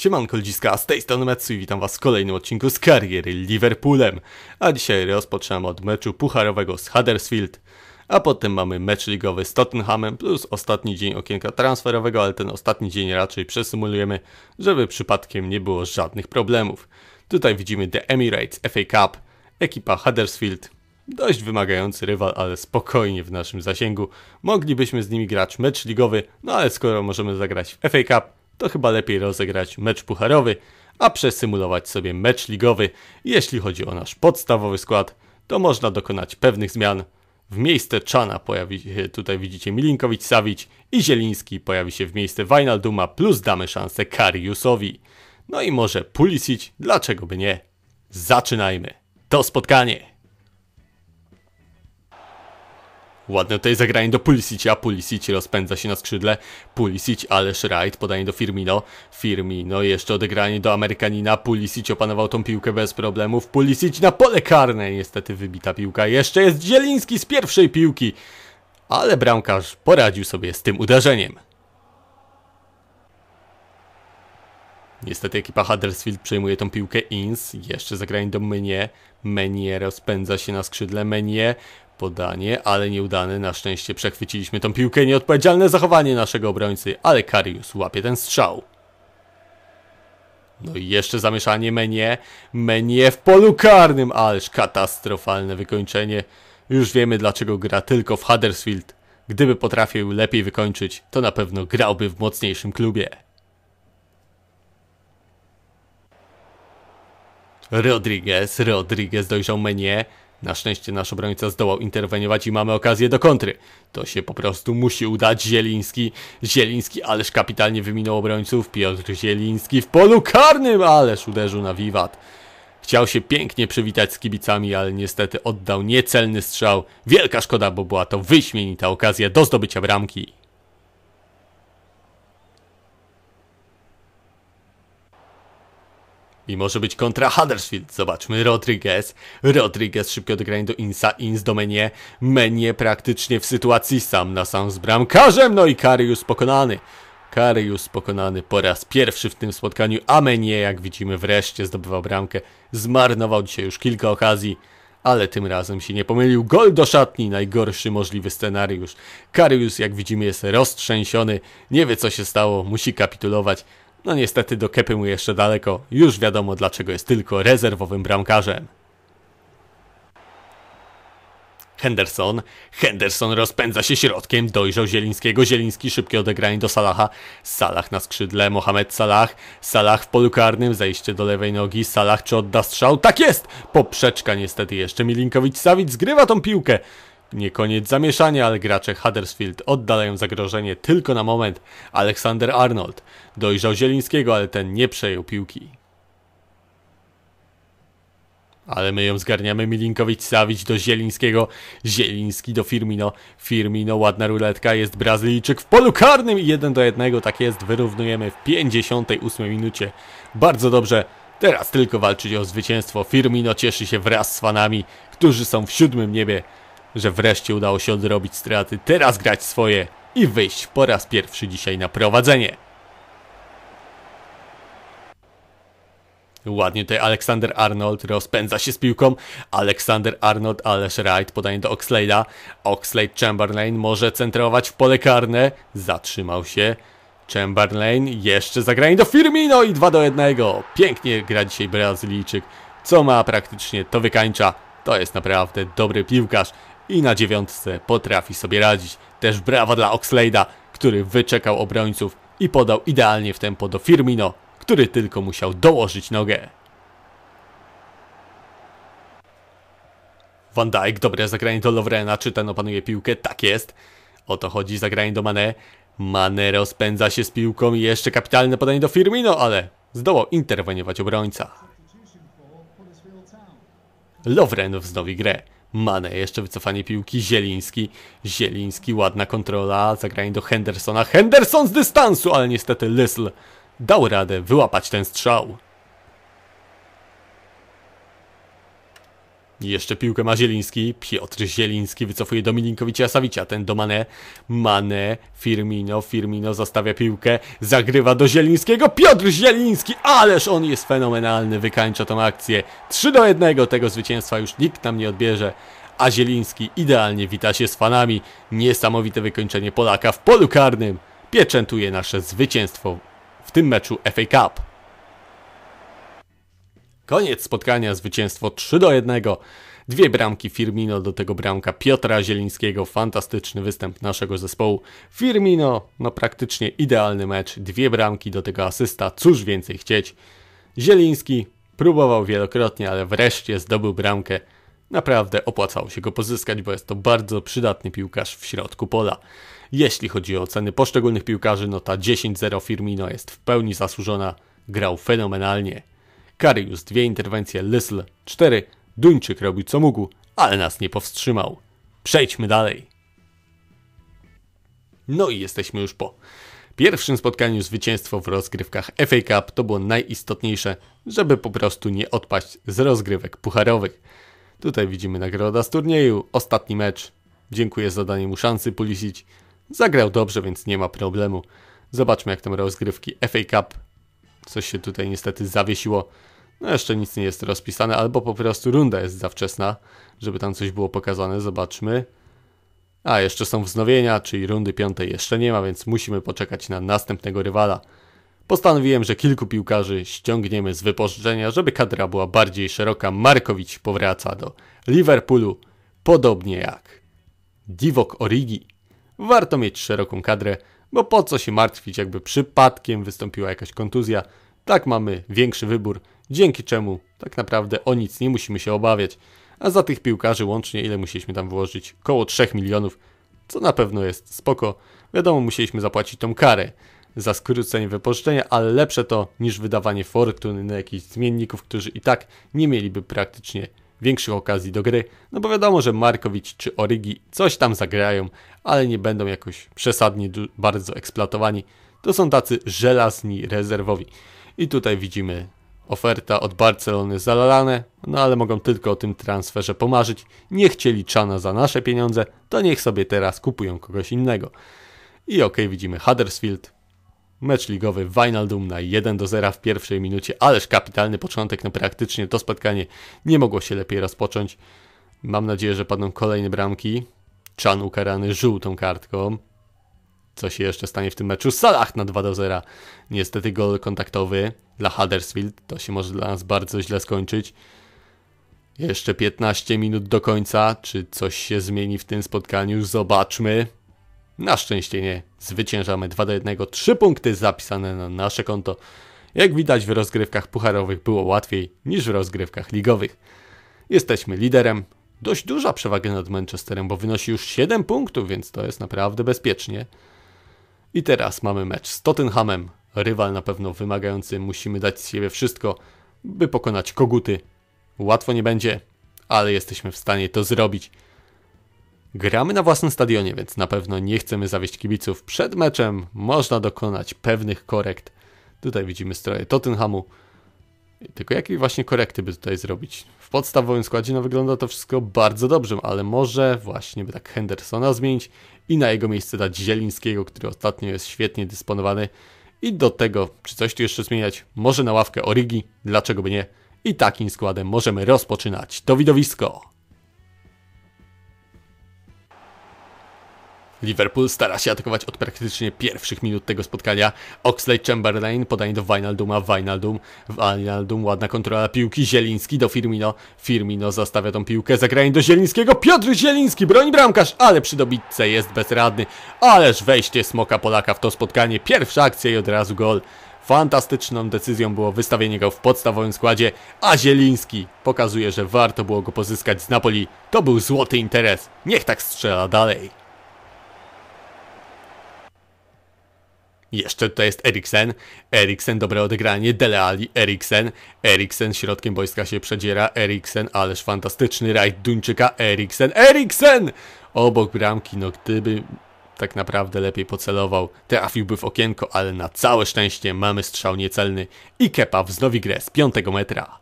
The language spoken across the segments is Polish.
Siemanko ludziska, z tej strony Metsu i witam was w kolejnym odcinku z kariery Liverpoolem. A dzisiaj rozpoczynamy od meczu pucharowego z Huddersfield, a potem mamy mecz ligowy z Tottenhamem plus ostatni dzień okienka transferowego, ale ten ostatni dzień raczej przesymulujemy, żeby przypadkiem nie było żadnych problemów. Tutaj widzimy The Emirates FA Cup, ekipa Huddersfield, Dość wymagający rywal, ale spokojnie w naszym zasięgu. Moglibyśmy z nimi grać mecz ligowy, no ale skoro możemy zagrać w FA Cup, to chyba lepiej rozegrać mecz pucharowy, a przesymulować sobie mecz ligowy. Jeśli chodzi o nasz podstawowy skład, to można dokonać pewnych zmian. W miejsce Czana pojawi się, tutaj widzicie Milinkowicz-Sawić i Zieliński pojawi się w miejsce Wajnalduma, plus damy szansę Kariusowi. No i może Pulisic, dlaczego by nie? Zaczynajmy! To spotkanie! Ładne tutaj zagranie do a Pulisic rozpędza się na skrzydle. Pulisic, ależ Wright, podanie do Firmino. Firmino, jeszcze odegranie do Amerykanina. Pulisic opanował tą piłkę bez problemów. Pulisic na pole karne. Niestety wybita piłka. Jeszcze jest Zieliński z pierwszej piłki. Ale bramkarz poradził sobie z tym uderzeniem. Niestety ekipa Huddersfield przejmuje tą piłkę Ins, jeszcze zagranie do Menie, Menie rozpędza się na skrzydle, Menie, podanie, ale nieudane. Na szczęście przechwyciliśmy tą piłkę. Nieodpowiedzialne zachowanie naszego obrońcy, ale Karius łapie ten strzał. No i jeszcze zamieszanie Menie. Menie w polu karnym, ależ katastrofalne wykończenie. Już wiemy dlaczego gra tylko w Huddersfield. Gdyby potrafił lepiej wykończyć, to na pewno grałby w mocniejszym klubie. Rodriguez, Rodriguez dojrzał Menie. Na szczęście nasz obrońca zdołał interweniować i mamy okazję do kontry. To się po prostu musi udać. Zieliński, Zieliński, ależ kapitalnie wyminął obrońców. Piotr Zieliński w polu karnym, ależ uderzył na wiwat. Chciał się pięknie przywitać z kibicami, ale niestety oddał niecelny strzał. Wielka szkoda, bo była to wyśmienita okazja do zdobycia bramki. I może być kontra Huddersfield. Zobaczmy, Rodriguez. Rodriguez szybkie odegranie do Insa. Ins do Menie. Menie praktycznie w sytuacji sam na sam z bramkarzem. No i Karius pokonany. Karius pokonany po raz pierwszy w tym spotkaniu. A Menie, jak widzimy, wreszcie zdobywał bramkę. Zmarnował dzisiaj już kilka okazji ale tym razem się nie pomylił. Gol do szatni, najgorszy możliwy scenariusz. Karius, jak widzimy, jest roztrzęsiony, nie wie co się stało, musi kapitulować. No niestety do Kepy mu jeszcze daleko, już wiadomo dlaczego jest tylko rezerwowym bramkarzem. Henderson. Henderson rozpędza się środkiem, dojrzał Zielińskiego. Zieliński szybkie odegranie do Salaha. Salah na skrzydle, Mohamed Salah. Salah w polu karnym, zejście do lewej nogi. Salah czy odda strzał? Tak jest! Poprzeczka niestety jeszcze. Milinkowicz-Sawic zgrywa tą piłkę. Nie koniec zamieszania, ale gracze Huddersfield oddalają zagrożenie tylko na moment. Aleksander Arnold dojrzał Zielińskiego, ale ten nie przejął piłki. Ale my ją zgarniamy. Milinkowicz Sawić do Zielińskiego. Zieliński do Firmino. Firmino, ładna ruletka. Jest Brazylijczyk w polu karnym i 1 do 1. Tak jest, wyrównujemy w 58 minucie. Bardzo dobrze. Teraz tylko walczyć o zwycięstwo. Firmino cieszy się wraz z fanami, którzy są w siódmym niebie że wreszcie udało się odrobić straty, teraz grać swoje i wyjść po raz pierwszy dzisiaj na prowadzenie. Ładnie tutaj Aleksander Arnold rozpędza się z piłką. Aleksander Arnold, ależ Wright, podanie do Oxlade'a. Oxlade Chamberlain może centrować w pole karne. Zatrzymał się. Chamberlain jeszcze zagranie do Firmino i 2 do 1. Pięknie gra dzisiaj Brazylijczyk. Co ma praktycznie, to wykańcza. To jest naprawdę dobry piłkarz i na dziewiątce potrafi sobie radzić. Też brawa dla Oxlade'a, który wyczekał obrońców i podał idealnie w tempo do Firmino, który tylko musiał dołożyć nogę. Van Dijk, dobre zagranie do Lovrena, czy ten opanuje piłkę? Tak jest. O to chodzi, zagranie do Mane. Mane rozpędza się z piłką i jeszcze kapitalne podanie do Firmino, ale zdołał interweniować obrońca. Lovren wznowi grę. Mane, jeszcze wycofanie piłki, Zieliński, Zieliński, ładna kontrola, zagranie do Hendersona, Henderson z dystansu, ale niestety Lysl dał radę wyłapać ten strzał. Jeszcze piłkę ma Zieliński. Piotr Zieliński wycofuje Dominikowicza Sawicia. Ten do Mane. Mane, Firmino, Firmino zostawia piłkę. Zagrywa do Zielińskiego. Piotr Zieliński, ależ on jest fenomenalny. Wykańcza tą akcję. 3 do 1. Tego zwycięstwa już nikt nam nie odbierze. A Zieliński idealnie wita się z fanami. Niesamowite wykończenie Polaka w polu karnym. Pieczętuje nasze zwycięstwo w tym meczu FA Cup. Koniec spotkania, zwycięstwo 3 do 1. Dwie bramki Firmino, do tego bramka Piotra Zielińskiego. Fantastyczny występ naszego zespołu. Firmino, no praktycznie idealny mecz. Dwie bramki, do tego asysta. Cóż więcej chcieć. Zieliński próbował wielokrotnie, ale wreszcie zdobył bramkę. Naprawdę opłacało się go pozyskać, bo jest to bardzo przydatny piłkarz w środku pola. Jeśli chodzi o oceny poszczególnych piłkarzy, no ta 10-0 Firmino jest w pełni zasłużona. Grał fenomenalnie. Karius dwie interwencje Lysl cztery. Duńczyk robił co mógł, ale nas nie powstrzymał. Przejdźmy dalej. No i jesteśmy już po pierwszym spotkaniu zwycięstwo w rozgrywkach FA Cup to było najistotniejsze, żeby po prostu nie odpaść z rozgrywek pucharowych. Tutaj widzimy nagroda z turnieju, ostatni mecz. Dziękuję za danie mu szansy Pulisic. Zagrał dobrze, więc nie ma problemu. Zobaczmy jak tam rozgrywki FA Cup. Coś się tutaj niestety zawiesiło. No jeszcze nic nie jest rozpisane, albo po prostu runda jest za wczesna, żeby tam coś było pokazane, zobaczmy. A, jeszcze są wznowienia, czyli rundy piątej jeszcze nie ma, więc musimy poczekać na następnego rywala. Postanowiłem, że kilku piłkarzy ściągniemy z wypożyczenia, żeby kadra była bardziej szeroka. Markowicz powraca do Liverpoolu, podobnie jak Divok Origi. Warto mieć szeroką kadrę, bo po co się martwić, jakby przypadkiem wystąpiła jakaś kontuzja. Tak mamy większy wybór dzięki czemu tak naprawdę o nic nie musimy się obawiać. A za tych piłkarzy łącznie ile musieliśmy tam wyłożyć? Koło 3 milionów, co na pewno jest spoko. Wiadomo, musieliśmy zapłacić tą karę za skrócenie wypożyczenia, ale lepsze to niż wydawanie fortuny na jakichś zmienników, którzy i tak nie mieliby praktycznie większych okazji do gry, no bo wiadomo, że Markowicz czy Origi coś tam zagrają, ale nie będą jakoś przesadnie bardzo eksploatowani. To są tacy żelazni rezerwowi. I tutaj widzimy Oferta od Barcelony zalalane, no ale mogą tylko o tym transferze pomarzyć. Nie chcieli Chana za nasze pieniądze, to niech sobie teraz kupują kogoś innego. I okej, okay, widzimy Huddersfield. Mecz ligowy Wijnaldum na 1 do 0 w pierwszej minucie, ależ kapitalny początek, no praktycznie to spotkanie nie mogło się lepiej rozpocząć. Mam nadzieję, że padną kolejne bramki. Chan ukarany żółtą kartką co się jeszcze stanie w tym meczu. Salah na 2 do 0. Niestety gol kontaktowy dla Huddersfield. To się może dla nas bardzo źle skończyć. Jeszcze 15 minut do końca. Czy coś się zmieni w tym spotkaniu? Zobaczmy. Na szczęście nie. Zwyciężamy 2 do 1. 3 punkty zapisane na nasze konto. Jak widać w rozgrywkach pucharowych było łatwiej niż w rozgrywkach ligowych. Jesteśmy liderem. Dość duża przewaga nad Manchesterem, bo wynosi już 7 punktów, więc to jest naprawdę bezpiecznie. I teraz mamy mecz z Tottenhamem. Rywal na pewno wymagający, musimy dać z siebie wszystko, by pokonać koguty. Łatwo nie będzie, ale jesteśmy w stanie to zrobić. Gramy na własnym stadionie, więc na pewno nie chcemy zawieść kibiców. Przed meczem można dokonać pewnych korekt. Tutaj widzimy stroje Tottenhamu. Tylko jakie właśnie korekty by tutaj zrobić? W podstawowym składzie no wygląda to wszystko bardzo dobrze, ale może właśnie by tak Hendersona zmienić i na jego miejsce dać Zielińskiego, który ostatnio jest świetnie dysponowany. I do tego, czy coś tu jeszcze zmieniać, może na ławkę Origi, dlaczego by nie? I takim składem możemy rozpoczynać to widowisko. Liverpool stara się atakować od praktycznie pierwszych minut tego spotkania. Oxlade Chamberlain, podanie do Wijnalduma, Wijnaldum, Wijnaldum, ładna kontrola piłki, Zieliński do Firmino, Firmino zastawia tą piłkę, zagranie do Zielińskiego, Piotr Zieliński, broń bramkarz, ale przy dobitce jest bezradny, ależ wejście Smoka Polaka w to spotkanie, pierwsza akcja i od razu gol. Fantastyczną decyzją było wystawienie go w podstawowym składzie, a Zieliński pokazuje, że warto było go pozyskać z Napoli. To był złoty interes. Niech tak strzela dalej. Jeszcze tutaj jest Eriksen. Eriksen, dobre odegranie. Dele Eriksen. Eriksen środkiem boiska się przedziera. Eriksen, ależ fantastyczny rajd Duńczyka. Eriksen, Eriksen! Obok bramki, no gdyby tak naprawdę lepiej pocelował, trafiłby w okienko, ale na całe szczęście mamy strzał niecelny i Kepa wznowi grę z piątego metra.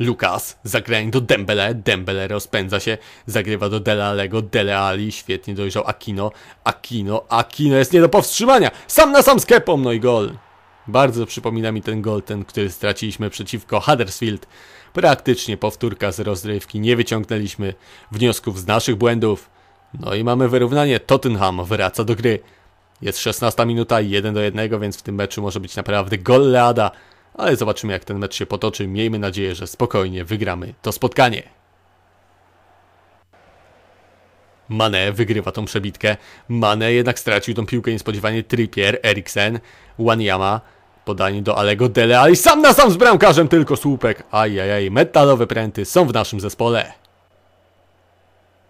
Lukas, zagrań do Dembele, Dembele rozpędza się, zagrywa do Delalego, Dele Ali, świetnie dojrzał Akino, Akino, Akino jest nie do powstrzymania, sam na sam z Kepą, no i gol. Bardzo przypomina mi ten gol, ten, który straciliśmy przeciwko Huddersfield. Praktycznie powtórka z rozrywki, nie wyciągnęliśmy wniosków z naszych błędów. No i mamy wyrównanie, Tottenham wraca do gry. Jest 16 minuta i 1 do 1, więc w tym meczu może być naprawdę goleada ale zobaczymy jak ten mecz się potoczy. Miejmy nadzieję, że spokojnie wygramy to spotkanie. Mane wygrywa tą przebitkę. Mane jednak stracił tą piłkę niespodziewanie Trippier, Eriksen, Wanyama, podanie do Alego Dele, ale sam na sam z bramkarzem tylko słupek. Ajajaj, metalowe pręty są w naszym zespole.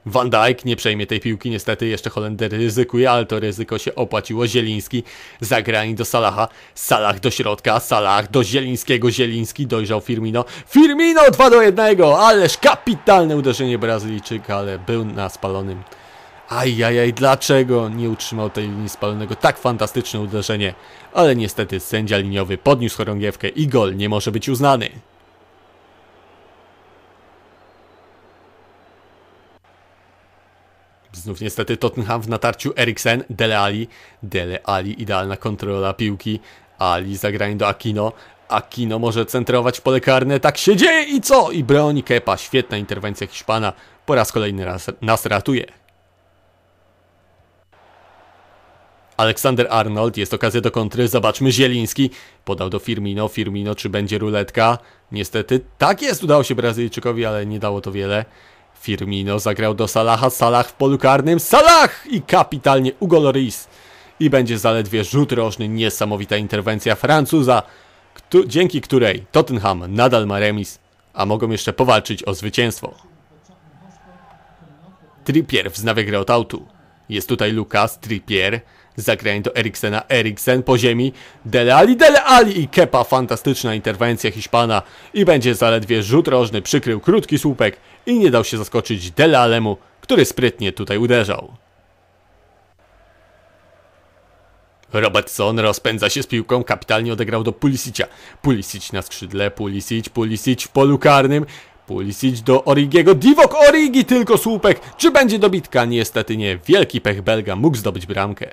Van Dijk nie przejmie tej piłki, niestety jeszcze Holender ryzykuje, ale to ryzyko się opłaciło. Zieliński zagrani do Salaha, Salah do środka, Salah do Zielińskiego, Zieliński dojrzał Firmino. Firmino 2 do 1, ależ kapitalne uderzenie Brazylijczyka, ale był na spalonym. Ajajaj, dlaczego nie utrzymał tej linii spalonego? Tak fantastyczne uderzenie, ale niestety sędzia liniowy podniósł chorągiewkę i gol nie może być uznany. znów niestety Tottenham w natarciu Eriksen, Dele Ali, Dele Ali idealna kontrola piłki, Ali zagranie do Aquino, Aquino może centrować pole karne, tak się dzieje i co? I broni Kepa, świetna interwencja Hiszpana, po raz kolejny raz, nas ratuje. Aleksander Arnold, jest okazja do kontry, zobaczmy, Zieliński podał do Firmino, Firmino czy będzie ruletka? Niestety, tak jest, udało się Brazylijczykowi, ale nie dało to wiele. Firmino zagrał do Salaha, Salah w polu karnym, Salah i kapitalnie Ugo Loris. I będzie zaledwie rzut rożny, niesamowita interwencja Francuza, kto, dzięki której Tottenham nadal ma remis, a mogą jeszcze powalczyć o zwycięstwo. Trippier wznawia grę od autu. Jest tutaj Lukas, Trippier, Zagranie do Eriksena. Eriksen po ziemi. Dele Ali, Dele Ali i Kepa. Fantastyczna interwencja Hiszpana. I będzie zaledwie rzut rożny. Przykrył krótki słupek i nie dał się zaskoczyć Dele Alemu, który sprytnie tutaj uderzał. Robertson rozpędza się z piłką, kapitalnie odegrał do Pulisicia. Pulisic na skrzydle, Pulisic, Pulisic w polu karnym. Pulisic do Origiego, Divok Origi, tylko słupek. Czy będzie dobitka? Niestety nie, wielki pech Belga mógł zdobyć bramkę.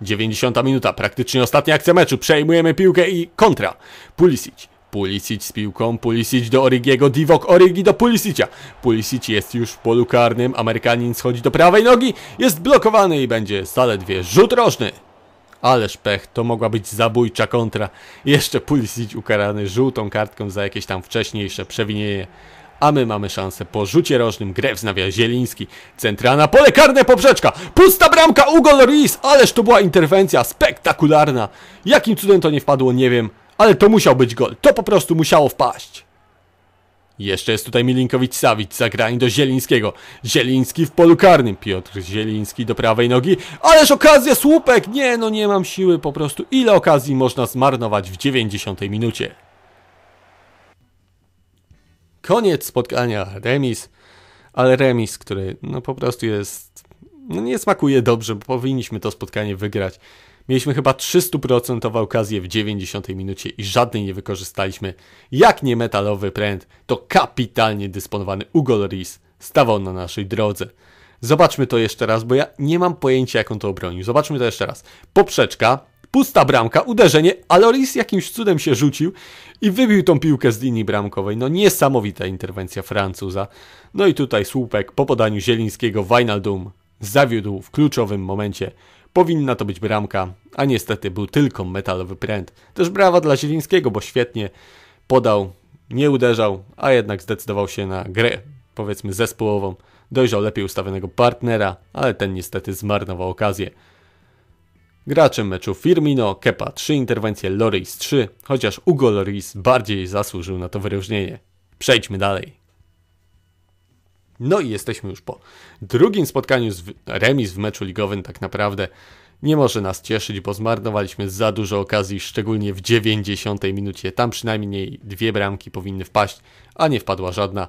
90 minuta, praktycznie ostatnia akcja meczu. Przejmujemy piłkę i kontra. Pulisic. Pulisic z piłką, Pulisic do Origiego, Divok, Origi do Pulisicia. Pulisic jest już w polu karnym, Amerykanin schodzi do prawej nogi, jest blokowany i będzie zaledwie rzut rożny. Ależ pech, to mogła być zabójcza kontra. Jeszcze Pulisic ukarany żółtą kartką za jakieś tam wcześniejsze przewinienie a my mamy szansę po rzucie rożnym. Grę wznawia Zieliński. Centralna, pole karne poprzeczka. Pusta bramka Ugo Ruiz. Ależ to była interwencja spektakularna. Jakim cudem to nie wpadło, nie wiem, ale to musiał być gol. To po prostu musiało wpaść. Jeszcze jest tutaj milinkowicz Sawicz, zagrań do Zielińskiego. Zieliński w polu karnym, Piotr Zieliński do prawej nogi. Ależ okazja, słupek! Nie, no nie mam siły po prostu. Ile okazji można zmarnować w 90 minucie? koniec spotkania, remis, ale remis, który no po prostu jest, no nie smakuje dobrze, bo powinniśmy to spotkanie wygrać. Mieliśmy chyba 300% okazję w 90 minucie i żadnej nie wykorzystaliśmy. Jak nie metalowy pręt, to kapitalnie dysponowany Ugo Rees stawał na naszej drodze. Zobaczmy to jeszcze raz, bo ja nie mam pojęcia, jak on to obronił. Zobaczmy to jeszcze raz. Poprzeczka, Pusta bramka, uderzenie, Aloris jakimś cudem się rzucił i wybił tą piłkę z linii bramkowej. No niesamowita interwencja Francuza. No i tutaj słupek po podaniu Zielińskiego Wijnaldum zawiódł w kluczowym momencie. Powinna to być bramka, a niestety był tylko metalowy pręt. Też brawa dla Zielińskiego, bo świetnie podał, nie uderzał, a jednak zdecydował się na grę, powiedzmy zespołową. Dojrzał lepiej ustawionego partnera, ale ten niestety zmarnował okazję. Graczem meczu Firmino, Kepa 3 interwencje, Loris 3, chociaż Ugo Loris bardziej zasłużył na to wyróżnienie. Przejdźmy dalej. No i jesteśmy już po drugim spotkaniu z remis w meczu ligowym tak naprawdę nie może nas cieszyć, bo zmarnowaliśmy za dużo okazji, szczególnie w 90 minucie. Tam przynajmniej dwie bramki powinny wpaść, a nie wpadła żadna.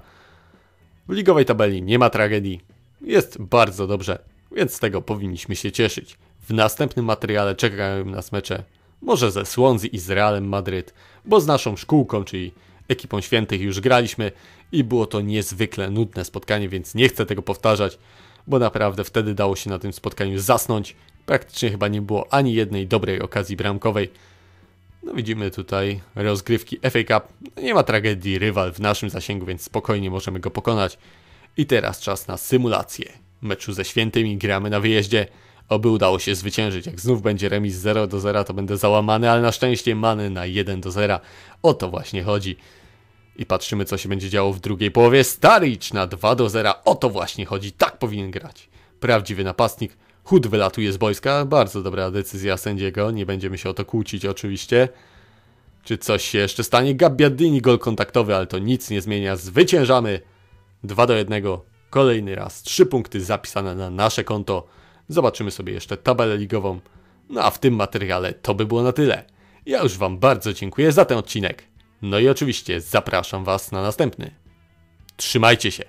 W ligowej tabeli nie ma tragedii. Jest bardzo dobrze, więc z tego powinniśmy się cieszyć. W następnym materiale czekają nas mecze może ze Swansea i z Realem Madryt, bo z naszą szkółką, czyli ekipą świętych już graliśmy i było to niezwykle nudne spotkanie, więc nie chcę tego powtarzać, bo naprawdę wtedy dało się na tym spotkaniu zasnąć. Praktycznie chyba nie było ani jednej dobrej okazji bramkowej. No widzimy tutaj rozgrywki FA Cup. No, nie ma tragedii, rywal w naszym zasięgu, więc spokojnie możemy go pokonać. I teraz czas na symulację. Meczu ze świętymi gramy na wyjeździe. Oby udało się zwyciężyć. Jak znów będzie remis 0 do 0, to będę załamany, ale na szczęście many na 1 do 0. O to właśnie chodzi. I patrzymy, co się będzie działo w drugiej połowie. Staric na 2 do 0. O to właśnie chodzi. Tak powinien grać. Prawdziwy napastnik. Hud wylatuje z boiska. Bardzo dobra decyzja sędziego. Nie będziemy się o to kłócić oczywiście. Czy coś się jeszcze stanie? Gabbiadini gol kontaktowy, ale to nic nie zmienia. Zwyciężamy. 2 do 1. Kolejny raz. 3 punkty zapisane na nasze konto. Zobaczymy sobie jeszcze tabelę ligową. No a w tym materiale to by było na tyle. Ja już Wam bardzo dziękuję za ten odcinek. No i oczywiście zapraszam Was na następny. Trzymajcie się!